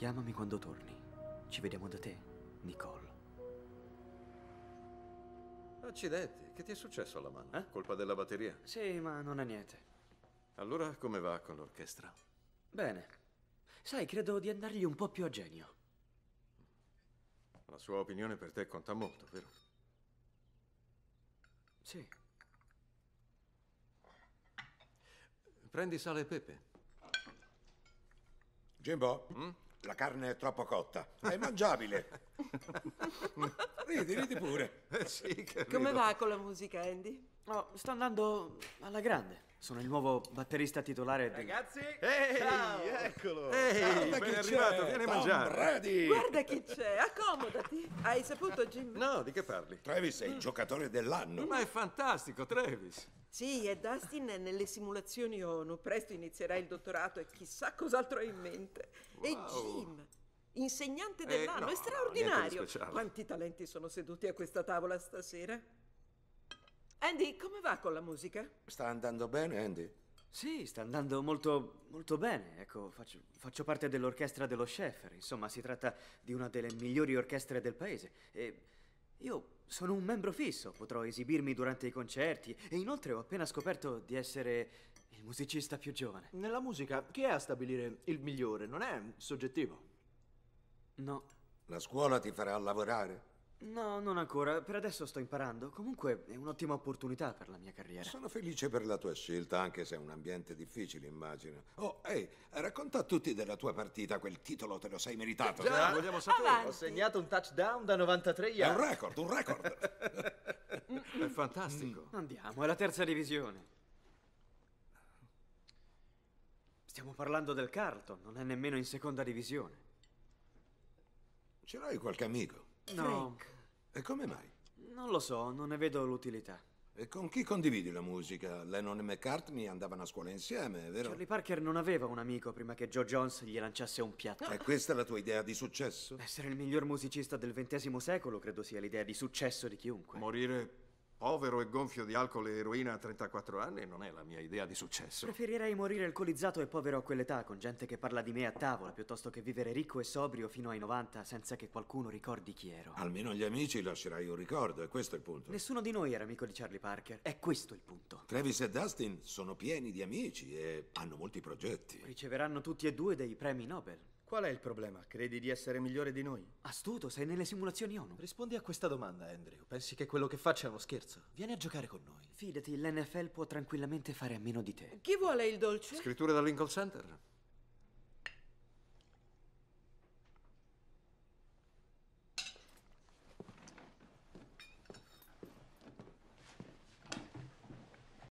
Chiamami quando torni. Ci vediamo da te, Nicole. Accidenti, che ti è successo alla mano? Eh? Colpa della batteria? Sì, ma non è niente. Allora come va con l'orchestra? Bene. Sai, credo di andargli un po' più a genio. La sua opinione per te conta molto, vero? Sì. Prendi sale e pepe. Jimbo. Mm? La carne è troppo cotta, è mangiabile. ridi, ridi pure. Eh sì, Come va con la musica, Andy? Oh, sto andando alla grande. Sono il nuovo batterista titolare di... Ragazzi, Ehi, ciao. eccolo! Ehi, Guarda ben chi arrivato, c'è, vieni a mangiare. Guarda chi c'è, accomodati. Hai saputo, Jim? No, di che parli? Travis è il giocatore dell'anno. Ma è fantastico, Travis. Sì, è Dustin eh, nelle simulazioni ONU. Oh, presto inizierà il dottorato e chissà cos'altro ha in mente. Wow. E Jim, insegnante dell'anno, eh, no, è straordinario. Quanti talenti sono seduti a questa tavola stasera? Andy, come va con la musica? Sta andando bene, Andy? Sì, sta andando molto, molto bene. Ecco, faccio, faccio parte dell'orchestra dello Sheffer. Insomma, si tratta di una delle migliori orchestre del paese. E io sono un membro fisso, potrò esibirmi durante i concerti e inoltre ho appena scoperto di essere il musicista più giovane. Nella musica chi è a stabilire il migliore? Non è soggettivo. No. La scuola ti farà lavorare? No, non ancora. Per adesso sto imparando. Comunque è un'ottima opportunità per la mia carriera. Sono felice per la tua scelta, anche se è un ambiente difficile, immagino. Oh, ehi, racconta a tutti della tua partita. Quel titolo te lo sei meritato. Già, eh? vogliamo sapere. Avanti. Ho segnato un touchdown da 93 yard. È un record, un record. è fantastico. Mm. Andiamo, è la terza divisione. Stiamo parlando del Carlton, non è nemmeno in seconda divisione. Ce l'hai qualche amico? No. Frank. E come mai? Non lo so, non ne vedo l'utilità. E con chi condividi la musica? Lennon e McCartney andavano a scuola insieme, vero? Charlie Parker non aveva un amico prima che Joe Jones gli lanciasse un piatto. E questa è la tua idea di successo? Essere il miglior musicista del XX secolo credo sia l'idea di successo di chiunque. Morire povero e gonfio di alcol e eroina a 34 anni non è la mia idea di successo. Preferirei morire alcolizzato e povero a quell'età, con gente che parla di me a tavola, piuttosto che vivere ricco e sobrio fino ai 90 senza che qualcuno ricordi chi ero. Almeno agli amici lascerai un ricordo, e questo è il punto. Nessuno di noi era amico di Charlie Parker, è questo il punto. Travis e Dustin sono pieni di amici e hanno molti progetti. Riceveranno tutti e due dei premi Nobel. Qual è il problema? Credi di essere migliore di noi? Astuto, sei nelle simulazioni ONU. Rispondi a questa domanda, Andrew. Pensi che quello che faccio è uno scherzo? Vieni a giocare con noi. Fidati, l'NFL può tranquillamente fare a meno di te. Chi vuole il dolce? Scritture da Center.